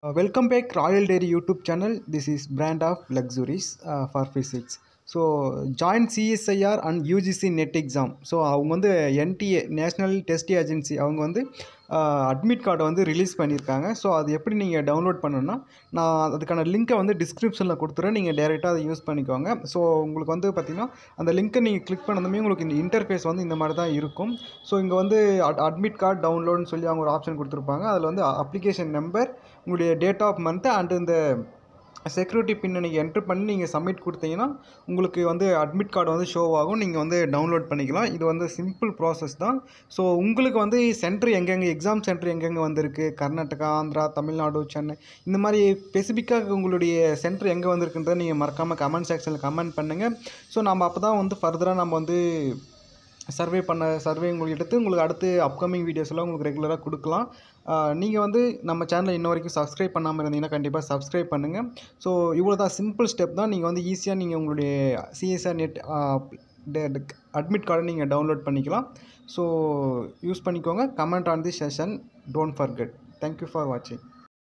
Uh, welcome back Royal Dairy YouTube channel. This is Brand of Luxuries uh, for Physics. So joint CSIR and UGC NET exam so அவங்க வந்து NDA national test agency அவங்க வந்து admit கார்டை வந்து release பண்ணியிருக்காங்க so அது எப்படி நீங்கள் டவுன்லோட் பண்ணணுன்னா நான் அதுக்கான லிங்க்கை வந்து டிஸ்கிரிப்ஷனில் கொடுத்துறேன் நீங்கள் டேரெக்டாக அதை யூஸ் பண்ணிக்கோங்க ஸோ உங்களுக்கு வந்து பார்த்திங்கன்னா அந்த லிங்க்கை நீங்கள் கிளிக் பண்ணதுமே உங்களுக்கு இந்த இன்டர்ஃபேஸ் வந்து இந்த மாதிரி தான் இருக்கும் ஸோ இங்கே வந்து அட் அட்மிட் கார்டு டவுன்லோடுன்னு சொல்லி அவங்க ஒரு ஆப்ஷன் கொடுத்துருப்பாங்க அதில் வந்து அப்ளிகேஷன் நம்பர் உங்களுடைய டேட் ஆஃப் மந்த்து அண்டு இந்த செக்யூரிட்டி பின்னை நீங்கள் என்ட்ரு பண்ணி நீங்கள் சப்மிட் கொடுத்தீங்கன்னா உங்களுக்கு வந்து அட்மிட் கார்டு வந்து ஷோ ஆகும் நீங்கள் வந்து டவுன்லோட் பண்ணிக்கலாம் இது வந்து சிம்பிள் ப்ராசஸ் தான் ஸோ உங்களுக்கு வந்து சென்ட்ரு எங்கெங்கே எக்ஸாம் சென்ட்ரு எங்கெங்கே வந்திருக்கு கர்நாடகா ஆந்திரா தமிழ்நாடு சென்னை இந்த மாதிரி ஸ்பெசிஃபிக்காக உங்களுடைய சென்ட்ரு எங்கே வந்திருக்குன்றதை நீங்கள் மறக்காமல் கமெண்ட் செக்ஷனில் கமெண்ட் பண்ணுங்கள் ஸோ நம்ம அப்போ தான் வந்து ஃபர்தராக நம்ம வந்து சர்வே பண்ண சர்வே உங்களுக்கு எடுத்து உங்களுக்கு அடுத்து அப்கமிங் வீடியோஸ்லாம் உங்களுக்கு ரெகுலராக கொடுக்கலாம் நீங்கள் வந்து நம்ம சேனலை இன்ன வரைக்கும் சப்ஸ்கிரைப் பண்ணாமல் இருந்தீங்கன்னா கண்டிப்பாக சப்ஸ்கிரைப் பண்ணுங்கள் ஸோ இவ்வளோ தான் சிம்பிள் ஸ்டெப் தான் நீங்கள் வந்து ஈஸியாக நீங்கள் உங்களுடைய சிஎஸ்ஆர் நெட் அட்மிட் கார்டை நீங்கள் டவுன்லோட் பண்ணிக்கலாம் ஸோ யூஸ் பண்ணிக்கோங்க comment on the session don't forget thank you for வாட்சிங்